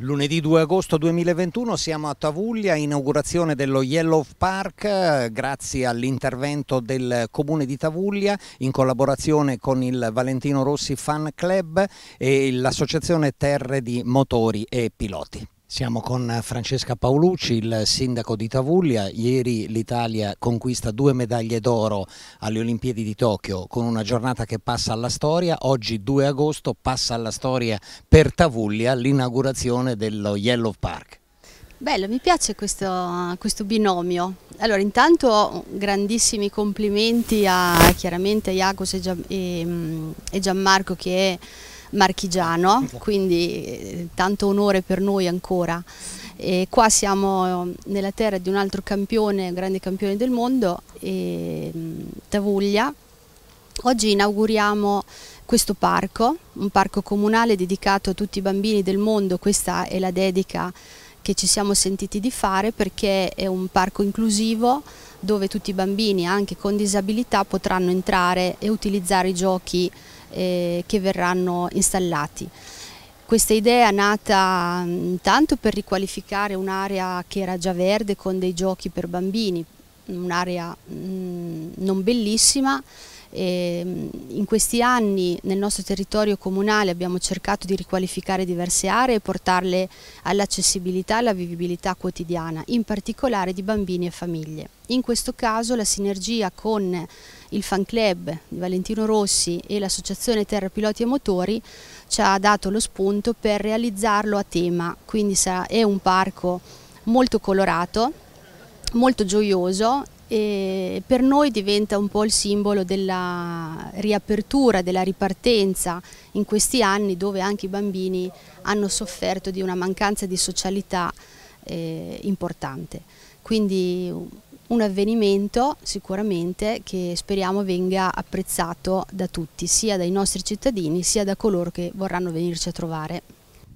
Lunedì 2 agosto 2021 siamo a Tavuglia, inaugurazione dello Yellow Park, eh, grazie all'intervento del comune di Tavuglia in collaborazione con il Valentino Rossi Fan Club e l'associazione Terre di Motori e Piloti. Siamo con Francesca Paolucci, il sindaco di Tavuglia. Ieri l'Italia conquista due medaglie d'oro alle Olimpiadi di Tokyo con una giornata che passa alla storia. Oggi 2 agosto passa alla storia per Tavuglia l'inaugurazione dello Yellow Park. Bello, mi piace questo, questo binomio. Allora, intanto grandissimi complimenti a chiaramente Iacos e, Gian, e, mm, e Gianmarco che è marchigiano, quindi tanto onore per noi ancora. E qua siamo um, nella terra di un altro campione, grande campione del mondo, um, Tavuglia. Oggi inauguriamo questo parco, un parco comunale dedicato a tutti i bambini del mondo, questa è la dedica che ci siamo sentiti di fare perché è un parco inclusivo dove tutti i bambini anche con disabilità potranno entrare e utilizzare i giochi eh, che verranno installati. Questa idea è nata intanto mm, per riqualificare un'area che era già verde con dei giochi per bambini, un'area mm, non bellissima, Ehm, in questi anni nel nostro territorio comunale abbiamo cercato di riqualificare diverse aree e portarle all'accessibilità e alla vivibilità quotidiana, in particolare di bambini e famiglie. In questo caso la sinergia con il fan club di Valentino Rossi e l'associazione Terra Piloti e Motori ci ha dato lo spunto per realizzarlo a tema, quindi è un parco molto colorato molto gioioso e per noi diventa un po' il simbolo della riapertura, della ripartenza in questi anni dove anche i bambini hanno sofferto di una mancanza di socialità eh, importante. Quindi un avvenimento sicuramente che speriamo venga apprezzato da tutti, sia dai nostri cittadini sia da coloro che vorranno venirci a trovare.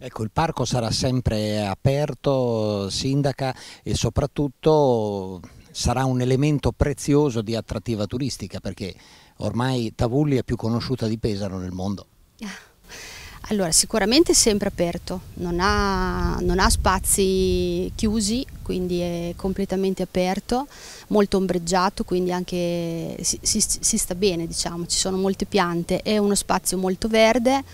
Ecco, il parco sarà sempre aperto, Sindaca, e soprattutto sarà un elemento prezioso di attrattiva turistica perché ormai Tavulli è più conosciuta di Pesaro nel mondo. Ah. Allora, sicuramente è sempre aperto, non ha, non ha, spazi chiusi, quindi è completamente aperto, molto ombreggiato, quindi anche si, si, si sta bene, diciamo, ci sono molte piante, è uno spazio molto verde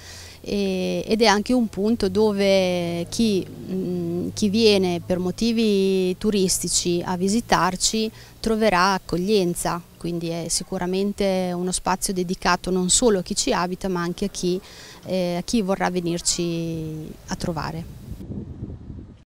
e, ed è anche un punto dove chi mh, mm, chi viene per motivi turistici a visitarci troverà accoglienza, quindi è sicuramente uno spazio dedicato non solo a chi ci abita ma anche a chi, eh, a chi vorrà venirci a trovare.